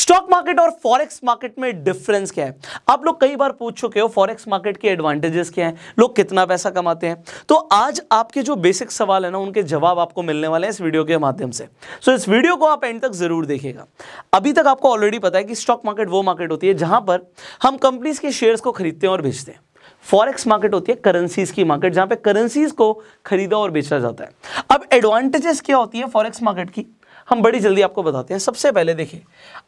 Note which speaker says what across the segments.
Speaker 1: stock market और forex market में difference क्या है आप लोग कई बार पूछ चुके हो फॉरेक्स मार्केट के एडवांटेजेस क्या हैं लोग कितना पैसा कमाते हैं तो आज आपके जो बेसिक सवाल है ना उनके जवाब आपको मिलने वाले हैं इस वीडियो के माध्यम से सो so, इस वीडियो को आप एंड तक जरूर देखिएगा अभी तक आपको ऑलरेडी पता है कि स्टॉक मार्केट वो मार्केट होती है जहां पर हम कंपनीज के शेयर्स को खरीदते हैं और बेचते हैं फॉरेक्स मार्केट होती है करेंसीज की मार्केट जहां पे करेंसीज को खरीदा और बेचा जाता है अब एडवांटेजेस क्या होती है फॉरेक्स मार्केट की हम बड़ी जल्दी आपको बताते हैं सबसे पहले देखिए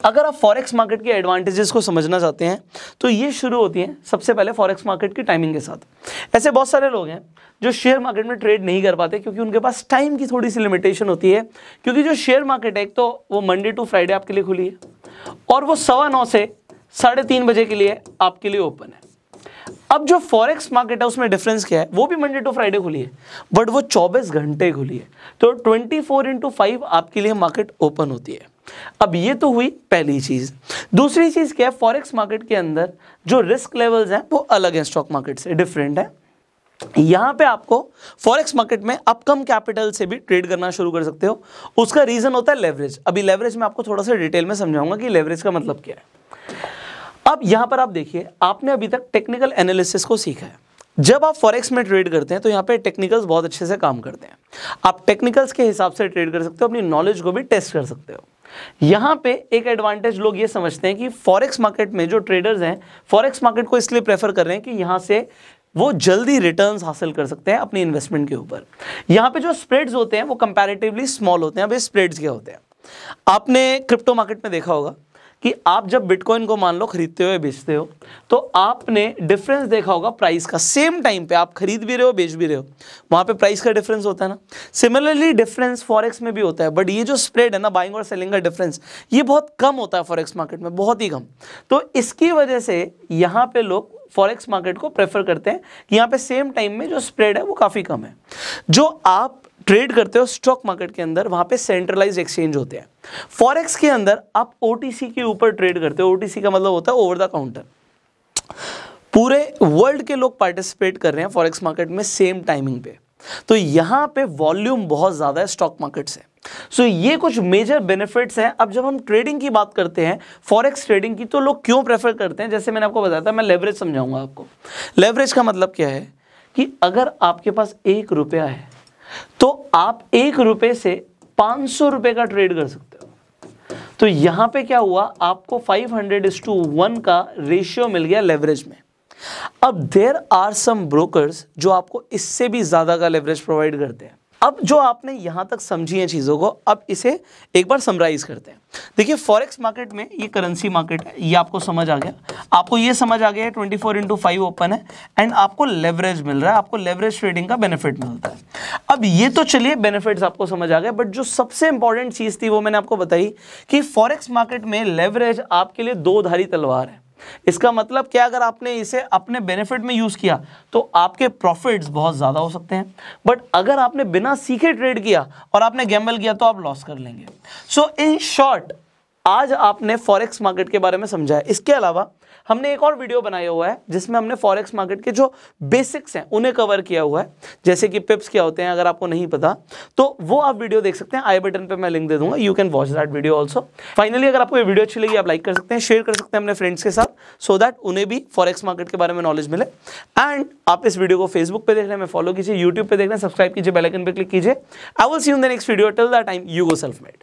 Speaker 1: अगर आप फॉरेक्स मार्केट के एडवांटेजेस को समझना चाहते हैं तो ये शुरू होती हैं सबसे पहले फॉरेक्स मार्केट की टाइमिंग के साथ ऐसे बहुत सारे लोग हैं जो शेयर मार्केट में ट्रेड नहीं कर पाते क्योंकि उनके पास टाइम की थोड़ी सी लिमिटेशन होती है क्योंकि जो शेयर मार्केट है एक तो वो मंडे टू फ्राइडे आपके लिए खुली है और वो सवा नौ से साढ़े तीन बजे के लिए आपके लिए ओपन है अब जो फॉरेक्स मार्केट है उसमें डिफरेंस क्या है वो भी मंडे टू फ्राइडे खुली है बट वो 24 घंटे खुली है तो 24 फोर इंटू फाइव आपके लिए मार्केट ओपन होती है अब ये तो हुई पहली चीज़ दूसरी चीज़ क्या है फॉरेक्स मार्केट के अंदर जो रिस्क लेवल्स हैं वो अलग हैं स्टॉक मार्केट से डिफरेंट है यहां पे आपको फॉरेक्स मार्केट में कम कैपिटल से भी ट्रेड करना शुरू कर सकते हो उसका रीज़न होता है लेवरेज अभी लेवरेज में आपको थोड़ा सा डिटेल में समझाऊंगा कि लेवरेज का मतलब क्या है अब यहां पर आप देखिए आपने अभी तक टेक्निकल एनालिसिस को सीखा है जब आप फॉरेक्स में ट्रेड करते हैं तो यहाँ पे टेक्निकल्स बहुत अच्छे से काम करते हैं आप टेक्निकल्स के हिसाब से ट्रेड कर सकते हो अपनी नॉलेज को भी टेस्ट कर सकते हो यहाँ पे एक एडवांटेज लोग ये समझते हैं कि फॉरेक्स मार्केट में जो ट्रेडर्स हैं फॉरेक्स मार्केट को इसलिए प्रेफर कर रहे हैं कि यहाँ से वो जल्दी रिटर्न हासिल कर सकते हैं अपनी इन्वेस्टमेंट के ऊपर यहाँ पर जो स्प्रेड्स होते हैं वो कंपेरेटिवली स्मॉल होते हैं अब स्प्रेड्स क्या होते हैं आपने क्रिप्टो मार्केट में देखा होगा कि आप जब बिटकॉइन को मान लो खरीदते हो या बेचते हो तो आपने डिफरेंस देखा होगा प्राइस का सेम टाइम पे आप खरीद भी रहे हो बेच भी रहे हो वहाँ पे प्राइस का डिफरेंस होता है ना सिमिलरली डिफरेंस फॉरेक्स में भी होता है बट ये जो स्प्रेड है ना बाइंग और सेलिंग का डिफरेंस ये बहुत कम होता है फॉरेक्स मार्केट में बहुत ही कम तो इसकी वजह से यहाँ पे लोग फॉरेक्स मार्केट को प्रेफर करते हैं कि यहाँ पे सेम टाइम में जो स्प्रेड है वो काफ़ी कम है जो आप ट्रेड करते हो स्टॉक मार्केट के अंदर वहां पे सेंट्रलाइज एक्सचेंज होते हैं फॉरेक्स के अंदर आप ओ के ऊपर ट्रेड करते हो ओ का मतलब होता है ओवर द काउंटर पूरे वर्ल्ड के लोग पार्टिसिपेट कर रहे हैं फॉरेक्स मार्केट में सेम टाइमिंग पे तो यहां पे वॉल्यूम बहुत ज़्यादा है स्टॉक मार्केट से सो so, ये कुछ मेजर बेनिफिट्स हैं अब जब हम ट्रेडिंग की बात करते हैं फॉरेक्स ट्रेडिंग की तो लोग क्यों प्रेफर करते हैं जैसे मैंने आपको बताया था मैं लेवरेज समझाऊंगा आपको लेवरेज का मतलब क्या है कि अगर आपके पास एक रुपया है तो आप एक रुपए से पांच सौ रुपए का ट्रेड कर सकते हो तो यहां पे क्या हुआ आपको five hundred is to one का रेशियो मिल गया लेवरेज में अब देर आर सम ब्रोकर जो आपको इससे भी ज़्यादा का लेवरेज प्रोवाइड करते हैं अब जो आपने यहां तक समझी है चीज़ों को अब इसे एक बार समराइज़ करते हैं देखिए फॉरेक्स मार्केट में ये करेंसी मार्केट है ये आपको समझ आ गया आपको ये समझ आ गया है twenty four into five open है एंड आपको लेवरेज मिल रहा है आपको लेवरेज ट्रेडिंग का बेनिफिट मिलता है अब ये तो चलिए बेनिफिट्स आपको समझ आ गया बट जो सबसे इंपॉर्टेंट चीज़ थी वो मैंने आपको बताई कि फॉरेक्स मार्केट में लेवरेज आपके लिए दो धारी तलवार है इसका मतलब क्या अगर आपने इसे अपने बेनिफिट में यूज़ किया तो आपके प्रॉफिट्स बहुत ज़्यादा हो सकते हैं बट अगर आपने बिना सीखे ट्रेड किया और आपने गैम्बल किया तो आप लॉस कर लेंगे सो इन शॉर्ट आज आपने फॉरेक्स मार्केट के बारे में समझा है इसके अलावा हमने एक और वीडियो बनाया हुआ है जिसमें हमने फॉरेक्स मार्केट के जो बेसिक्स हैं उन्हें कवर किया हुआ है जैसे कि पिप्स क्या होते हैं अगर आपको नहीं पता तो वो आप वीडियो देख सकते हैं आई बटन पर मैं लिंक दे दूंगा you can watch that video also finally अगर आपको ये वीडियो अच्छी लगी आप लाइक कर सकते हैं शेयर कर सकते हैं अपने फ्रेंड्स के साथ सो दैट उन्हें भी फॉरेक्स मार्केट के बारे में नॉलेज मिले एंड आप इस वीडियो को फेसबुक पर देख रहे हैं फॉलो कीजिए यूट्यूब पर देख रहे हैं सब्सक्राइब कीजिए बेलाइकन पर क्लिक कीजिए I will see in the next video till the time you go self made